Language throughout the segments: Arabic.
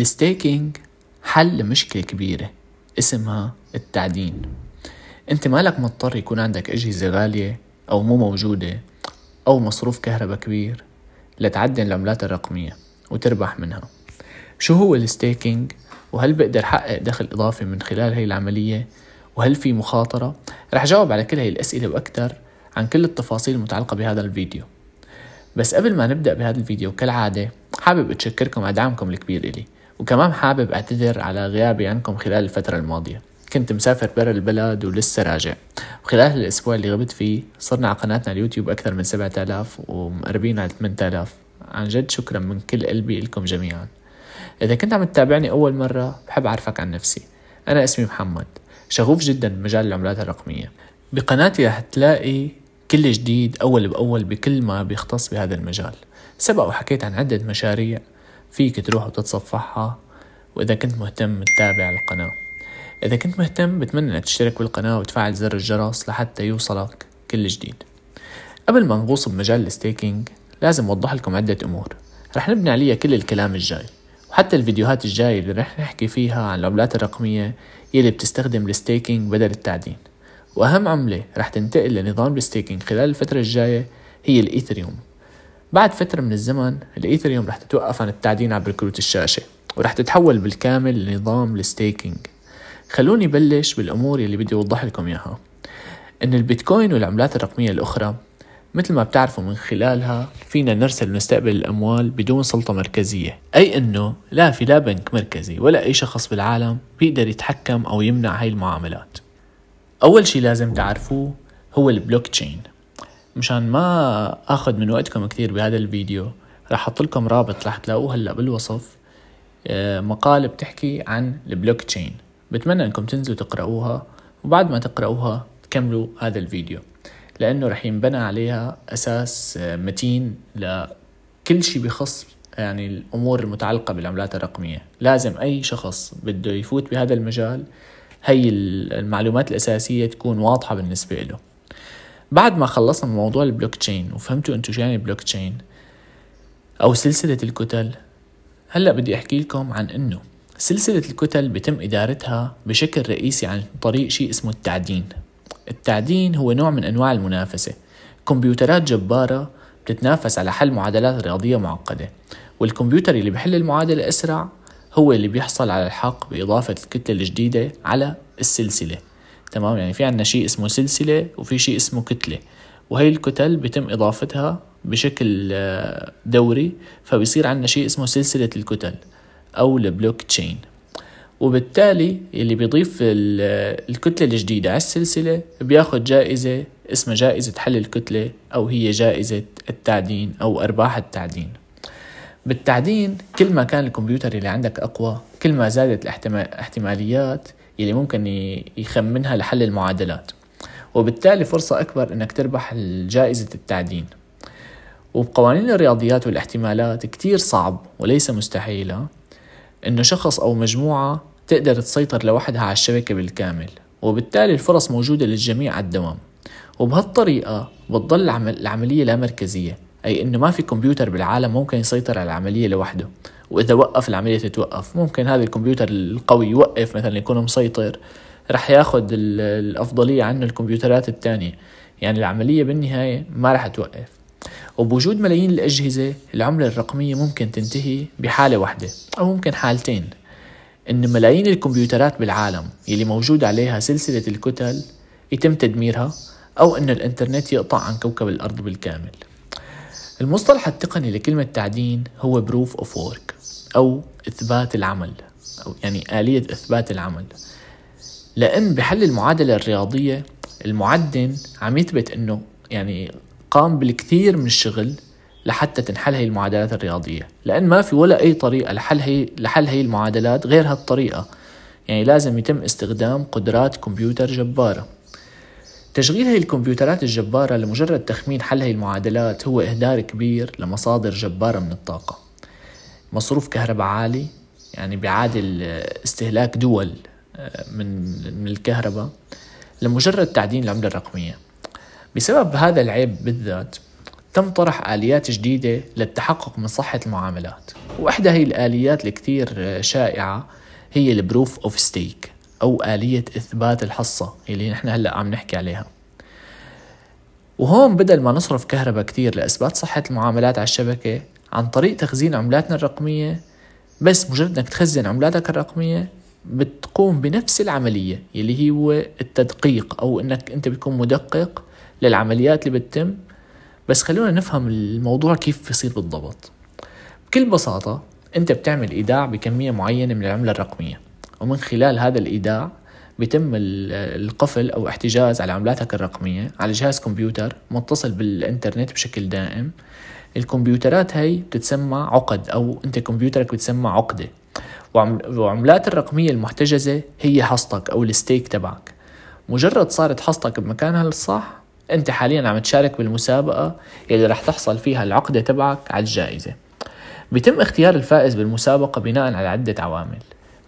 الستيكينج حل مشكلة كبيرة اسمها التعدين انت مالك مضطر يكون عندك اجهزة غالية او مو موجودة او مصروف كهرباء كبير لتعدن العملات الرقمية وتربح منها شو هو الستيكينج وهل بقدر حقق دخل اضافي من خلال هي العملية وهل في مخاطرة رح جاوب على كل هي الاسئلة واكثر عن كل التفاصيل المتعلقة بهذا الفيديو بس قبل ما نبدأ بهذا الفيديو كالعادة حابب اتشكركم على دعمكم الكبير الي وكمان حابب أعتذر على غيابي عنكم خلال الفترة الماضية كنت مسافر برا البلد ولسه راجع وخلال الأسبوع اللي غبت فيه صرنا على قناتنا اليوتيوب أكثر من 7000 ومقربين على 8000 عن جد شكرا من كل قلبي لكم جميعا إذا كنت عم تتابعني أول مرة بحب أعرفك عن نفسي أنا اسمي محمد شغوف جدا بمجال العملات الرقمية بقناتي رح تلاقي كل جديد أول بأول بكل ما بيختص بهذا المجال سبق وحكيت عن عدة مشاريع فيك تروح وتتصفحها وإذا كنت مهتم تتابع القناة إذا كنت مهتم بتمنى تشترك بالقناة وتفعل زر الجرس لحتى يوصلك كل جديد قبل ما نغوص بمجال الستيكينج لازم أوضح لكم عدة أمور رح نبني عليها كل الكلام الجاي وحتى الفيديوهات الجاية اللي رح نحكي فيها عن العملات الرقمية يلي بتستخدم الستيكينج بدل التعدين وأهم عملة رح تنتقل لنظام الستيكينج خلال الفترة الجاية هي الإيثريوم بعد فترة من الزمن الإيثريوم رح تتوقف عن التعدين عبر كروت الشاشة ورح تتحول بالكامل لنظام الستيكينج خلوني بلش بالأمور اللي بدي أوضح لكم إياها إن البيتكوين والعملات الرقمية الأخرى مثل ما بتعرفوا من خلالها فينا نرسل ونستقبل الأموال بدون سلطة مركزية أي أنه لا في لا بنك مركزي ولا أي شخص بالعالم بيقدر يتحكم أو يمنع هاي المعاملات أول شي لازم تعرفوه هو البلوك تشين مشان ما اخذ من وقتكم كثير بهذا الفيديو راح احط لكم رابط راح تلاقوه هلا بالوصف آه، مقالة بتحكي عن البلوك تشين بتمنى انكم تنزلوا تقرأوها وبعد ما تقرأوها تكملوا هذا الفيديو لانه رح ينبنى عليها اساس آه، متين لكل شيء بخص يعني الامور المتعلقه بالعملات الرقميه لازم اي شخص بده يفوت بهذا المجال هي المعلومات الاساسيه تكون واضحه بالنسبه له بعد ما خلصنا من موضوع البلوك تشين وفهمتوا انتو شو يعني بلوك تشين او سلسلة الكتل هلا بدي احكي لكم عن انه سلسلة الكتل بتم ادارتها بشكل رئيسي عن طريق شيء اسمه التعدين التعدين هو نوع من انواع المنافسة كمبيوترات جبارة بتتنافس على حل معادلات رياضية معقدة والكمبيوتر اللي بحل المعادلة اسرع هو اللي بيحصل على الحق بإضافة الكتلة الجديدة على السلسلة تمام يعني في عندنا شيء اسمه سلسلة وفي شيء اسمه كتلة وهي الكتل بتم إضافتها بشكل آه، دوري فبيصير عندنا شيء اسمه سلسلة الكتل أو البلوك تشين وبالتالي اللي بيضيف آه، الكتلة الجديدة على السلسلة بياخد جائزة اسمها جائزة حل الكتلة أو هي جائزة التعدين أو أرباح التعدين بالتعدين كل ما كان الكمبيوتر اللي عندك أقوى كل ما زادت الاحتماليات اللي ممكن يخمنها لحل المعادلات وبالتالي فرصة أكبر أنك تربح جائزة التعدين وبقوانين الرياضيات والاحتمالات كتير صعب وليس مستحيلة أنه شخص أو مجموعة تقدر تسيطر لوحدها على الشبكة بالكامل وبالتالي الفرص موجودة للجميع على الدوام وبهالطريقة بتضل العملية لا مركزية أي أنه ما في كمبيوتر بالعالم ممكن يسيطر على العملية لوحده واذا وقف العمليه تتوقف ممكن هذا الكمبيوتر القوي يوقف مثلا يكون مسيطر رح ياخد الافضليه عنه الكمبيوترات الثانيه يعني العمليه بالنهايه ما رح توقف وبوجود ملايين الاجهزه العمله الرقميه ممكن تنتهي بحاله واحده او ممكن حالتين ان ملايين الكمبيوترات بالعالم يلي موجود عليها سلسله الكتل يتم تدميرها او ان الانترنت يقطع عن كوكب الارض بالكامل المصطلح التقني لكلمة تعدين هو proof of work أو إثبات العمل أو يعني آلية إثبات العمل لأن بحل المعادلة الرياضية المعدن عم يثبت أنه يعني قام بالكثير من الشغل لحتى تنحل هي المعادلات الرياضية لأن ما في ولا أي طريقة لحل هي, لحل هي المعادلات غير هالطريقة يعني لازم يتم استخدام قدرات كمبيوتر جبارة تشغيل هي الكمبيوترات الجبارة لمجرد تخمين حل هي المعادلات هو إهدار كبير لمصادر جبارة من الطاقة مصروف كهرباء عالي يعني بيعادل استهلاك دول آه، من من الكهرباء لمجرد تعدين العملة الرقمية بسبب هذا العيب بالذات تم طرح آليات جديدة للتحقق من صحة المعاملات وإحدى هي الآليات الكثير آه، شائعة هي البروف أوف ستيك أو آلية إثبات الحصة اللي نحن هلأ عم نحكي عليها وهون بدل ما نصرف كهرباء كتير لإثبات صحة المعاملات على الشبكة عن طريق تخزين عملاتنا الرقمية بس مجرد انك تخزن عملاتك الرقمية بتقوم بنفس العملية اللي هو التدقيق أو أنك أنت بتكون مدقق للعمليات اللي بتتم بس خلونا نفهم الموضوع كيف بصير بالضبط بكل بساطة أنت بتعمل إيداع بكمية معينة من العملة الرقمية ومن خلال هذا الإيداع بيتم القفل أو احتجاز على عملاتك الرقمية على جهاز كمبيوتر متصل بالإنترنت بشكل دائم الكمبيوترات هي بتتسمى عقد أو أنت كمبيوترك بتسمى عقدة وعملات الرقمية المحتجزة هي حصتك أو الستيك تبعك مجرد صارت حصتك بمكانها الصح أنت حاليا عم تشارك بالمسابقة يلي رح تحصل فيها العقدة تبعك على الجائزة بيتم اختيار الفائز بالمسابقة بناء على عدة عوامل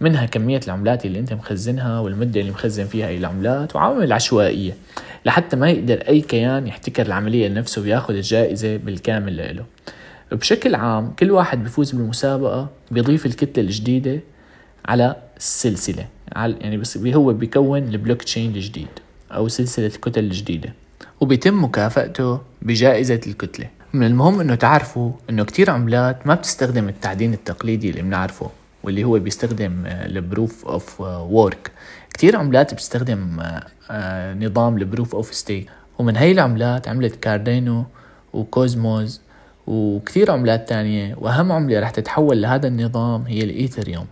منها كمية العملات اللي انت مخزنها والمدة اللي مخزن فيها اي العملات وعوامل عشوائية لحتى ما يقدر اي كيان يحتكر العملية لنفسه وياخذ الجائزة بالكامل لإله بشكل عام كل واحد بفوز بالمسابقة بيضيف الكتلة الجديدة على السلسلة يعني بس هو بيكون البلوك تشين الجديد أو سلسلة الكتل الجديدة وبيتم مكافأته بجائزة الكتلة من المهم أنه تعرفوا أنه كتير عملات ما بتستخدم التعدين التقليدي اللي بنعرفه واللي هو بيستخدم البروف اوف وورك كتير عملات بتستخدم آه، آه، نظام البروف اوف ستيك ومن هاي العملات عملت كاردينو وكوزموز وكثير عملات تانية وأهم عملة رح تتحول لهذا النظام هي الإيثريوم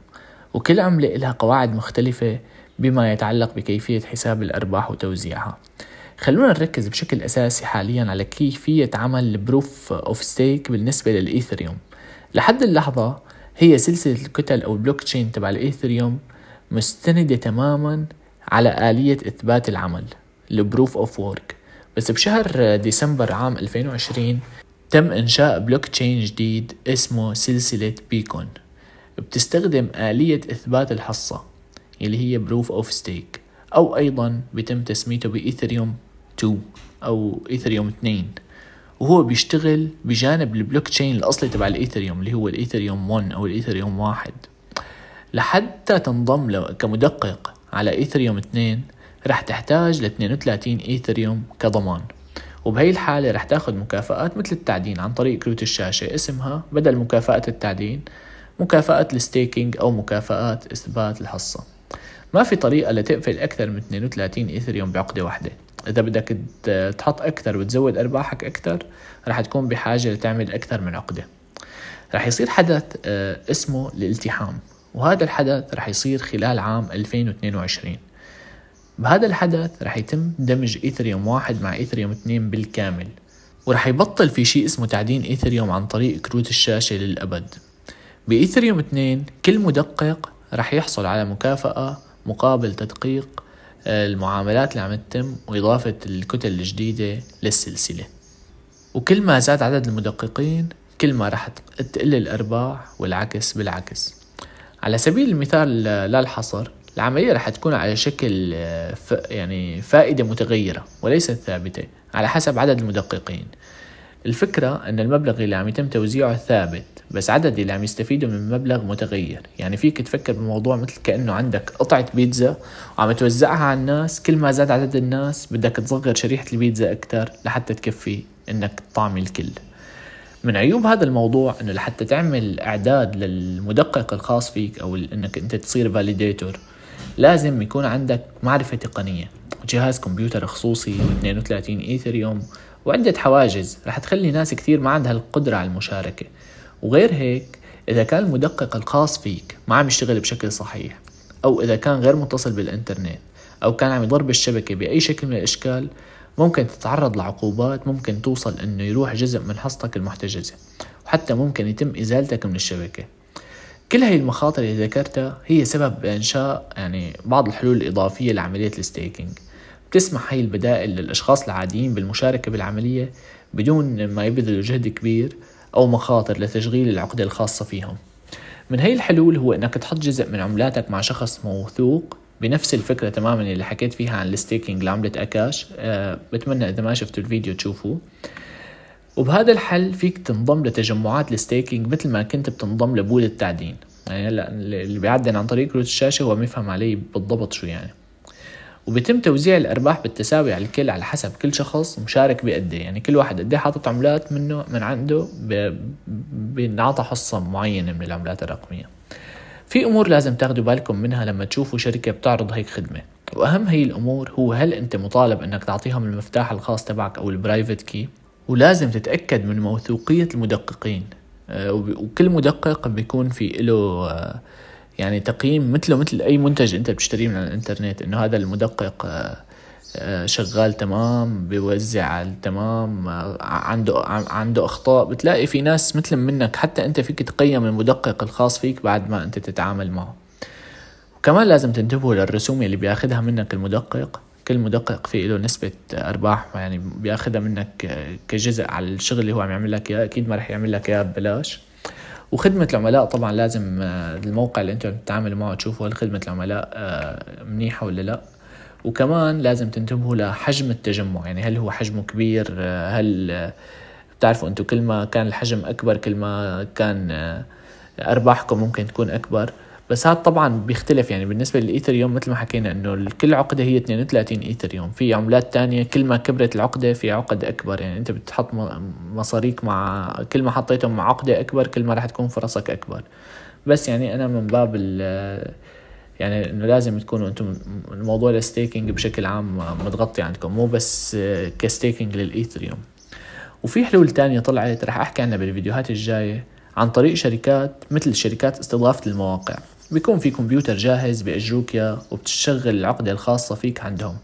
وكل عملة لها قواعد مختلفة بما يتعلق بكيفية حساب الأرباح وتوزيعها خلونا نركز بشكل أساسي حاليا على كيفية عمل البروف أوف ستيك بالنسبة للإيثريوم لحد اللحظة هي سلسلة الكتل أو البلوك تشين تبع الإيثريوم مستندة تماما على آلية إثبات العمل البروف أوف وورك بس بشهر ديسمبر عام 2020 تم إنشاء بلوك تشين جديد اسمه سلسلة بيكون بتستخدم آلية إثبات الحصة اللي هي بروف أوف ستيك أو أيضا بتم تسميته بإيثريوم 2 أو إيثريوم 2 وهو بيشتغل بجانب البلوك تشين الاصلي تبع الايثريوم اللي هو الايثريوم 1 او الايثريوم 1 لحتى تنضم كمدقق على ايثريوم 2 رح تحتاج ل 32 ايثريوم كضمان وبهي الحالة رح تاخذ مكافآت مثل التعدين عن طريق كروت الشاشة اسمها بدل مكافأة التعدين مكافأة الستيكينج أو مكافأة إثبات الحصة ما في طريقة لتقفل أكثر من 32 إيثريوم بعقدة واحدة اذا بدك تحط اكثر وتزود ارباحك اكثر رح تكون بحاجه لتعمل اكثر من عقده رح يصير حدث آه، اسمه الالتحام وهذا الحدث رح يصير خلال عام 2022 بهذا الحدث رح يتم دمج ايثريوم واحد مع ايثريوم اثنين بالكامل ورح يبطل في شيء اسمه تعدين ايثريوم عن طريق كروت الشاشة للأبد بإيثريوم 2 كل مدقق رح يحصل على مكافأة مقابل تدقيق المعاملات اللي عم تتم وإضافة الكتل الجديدة للسلسلة وكل ما زاد عدد المدققين كل ما رح تقل الأرباح والعكس بالعكس على سبيل المثال لا الحصر العملية رح تكون على شكل آه، ف... يعني فائدة متغيرة وليست ثابتة على حسب عدد المدققين الفكرة أن المبلغ اللي عم يتم توزيعه ثابت بس عدد اللي عم يستفيدوا من المبلغ متغير يعني فيك تفكر بالموضوع مثل كأنه عندك قطعة بيتزا وعم توزعها على الناس كل ما زاد عدد الناس بدك تصغر شريحة البيتزا أكثر لحتى تكفي أنك تطعمي الكل من عيوب هذا الموضوع انه لحتى تعمل اعداد للمدقق الخاص فيك او انك انت تصير فاليديتور لازم يكون عندك معرفة تقنية جهاز كمبيوتر خصوصي و32 ايثريوم وعدة حواجز رح تخلي ناس كثير ما عندها القدرة على المشاركة وغير هيك إذا كان المدقق الخاص فيك ما عم يشتغل بشكل صحيح أو إذا كان غير متصل بالإنترنت أو كان عم يضرب الشبكة بأي شكل من الأشكال ممكن تتعرض لعقوبات ممكن توصل إنه يروح جزء من حصتك المحتجزة وحتى ممكن يتم إزالتك من الشبكة كل هاي المخاطر اللي ذكرتها هي سبب إنشاء يعني بعض الحلول الإضافية لعملية الستيكينج بتسمح هاي البدائل للأشخاص العاديين بالمشاركة بالعملية بدون ما يبذلوا جهد كبير أو مخاطر لتشغيل العقدة الخاصة فيهم من هاي الحلول هو أنك تحط جزء من عملاتك مع شخص موثوق بنفس الفكرة تماما اللي حكيت فيها عن الستيكينج لعملة أكاش أه بتمنى إذا ما شفتوا الفيديو تشوفوه وبهذا الحل فيك تنضم لتجمعات الستيكينج مثل ما كنت بتنضم لبول التعدين يعني هلا اللي بيعدن عن طريق كروت الشاشة هو ما يفهم علي بالضبط شو يعني وبيتم توزيع الارباح بالتساوي على الكل على حسب كل شخص مشارك بقد يعني كل واحد قد إيه حاطط عملات منه من عنده بينعطى حصه معينه من العملات الرقميه في امور لازم تاخذوا بالكم منها لما تشوفوا شركه بتعرض هيك خدمه واهم هي الامور هو هل انت مطالب انك تعطيهم المفتاح الخاص تبعك او البرايفت كي ولازم تتاكد من موثوقيه المدققين آه، وكل مدقق بيكون في له آه، يعني تقييم مثله مثل اي منتج انت بتشتريه من الانترنت انه هذا المدقق آه، آه، شغال تمام بيوزع تمام آه، عنده عنده اخطاء بتلاقي في ناس مثل منك حتى انت فيك تقيم المدقق الخاص فيك بعد ما انت تتعامل معه وكمان لازم تنتبهوا للرسوم اللي بياخدها منك المدقق كل مدقق في له نسبة أرباح يعني بياخدها منك كجزء على الشغل اللي هو عم يعمل لك إياه أكيد ما رح يعمل لك إياه ببلاش وخدمة العملاء طبعا لازم آه، الموقع اللي انتم بتتعاملوا معه تشوفوا هل خدمة العملاء آه، منيحة ولا لا وكمان لازم تنتبهوا لحجم التجمع يعني هل هو حجمه كبير آه، هل بتعرفوا انتم كل ما كان الحجم اكبر كل ما كان ارباحكم ممكن تكون اكبر بس هذا طبعا بيختلف يعني بالنسبه للايثريوم مثل ما حكينا انه كل عقده هي 32 ايثريوم في عملات تانية كل ما كبرت العقده في عقد اكبر يعني انت بتحط مصاريك مع كل ما حطيتهم مع عقده اكبر كل ما راح تكون فرصك اكبر بس يعني انا من باب ال يعني انه لازم تكونوا انتم الموضوع الستيكينج بشكل عام متغطي عندكم مو بس كستيكينج للايثريوم وفي حلول تانية طلعت رح احكي عنها بالفيديوهات الجاية عن طريق شركات مثل شركات استضافة المواقع بيكون في كمبيوتر جاهز بيأجروك يا وبتشغل العقدة الخاصة فيك عندهم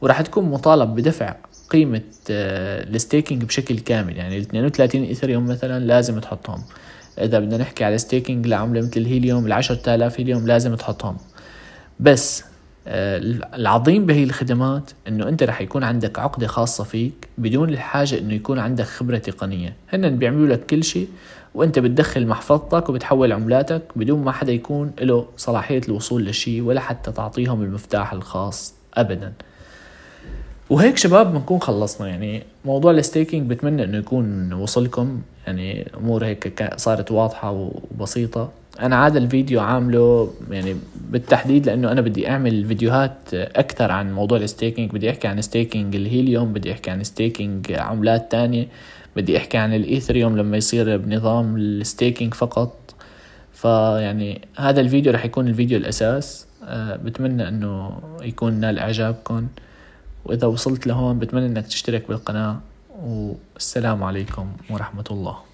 وراح تكون مطالب بدفع قيمة آه، الستيكينج بشكل كامل يعني ال 32 ايثريوم مثلا لازم تحطهم اذا بدنا نحكي على ستيكينج لعملة مثل الهيليوم العشرة آلاف هيليوم لازم تحطهم بس آه، العظيم بهي الخدمات انه انت رح يكون عندك عقدة خاصة فيك بدون الحاجة انه يكون عندك خبرة تقنية هن بيعملوا لك كل شيء وانت بتدخل محفظتك وبتحول عملاتك بدون ما حدا يكون له صلاحية الوصول لشيء ولا حتى تعطيهم المفتاح الخاص ابدا وهيك شباب بنكون خلصنا يعني موضوع الستيكينج بتمنى انه يكون وصلكم يعني امور هيك صارت واضحة وبسيطة انا هذا الفيديو عامله يعني بالتحديد لانه انا بدي اعمل فيديوهات اكثر عن موضوع الستيكينج بدي احكي عن ستيكينج الهيليوم بدي احكي عن ستيكينج عملات تانية بدي احكي عن الايثريوم لما يصير بنظام الستيكينج فقط فيعني هذا الفيديو رح يكون الفيديو الاساس آه، بتمنى انه يكون نال اعجابكم واذا وصلت لهون بتمنى انك تشترك بالقناة والسلام عليكم ورحمة الله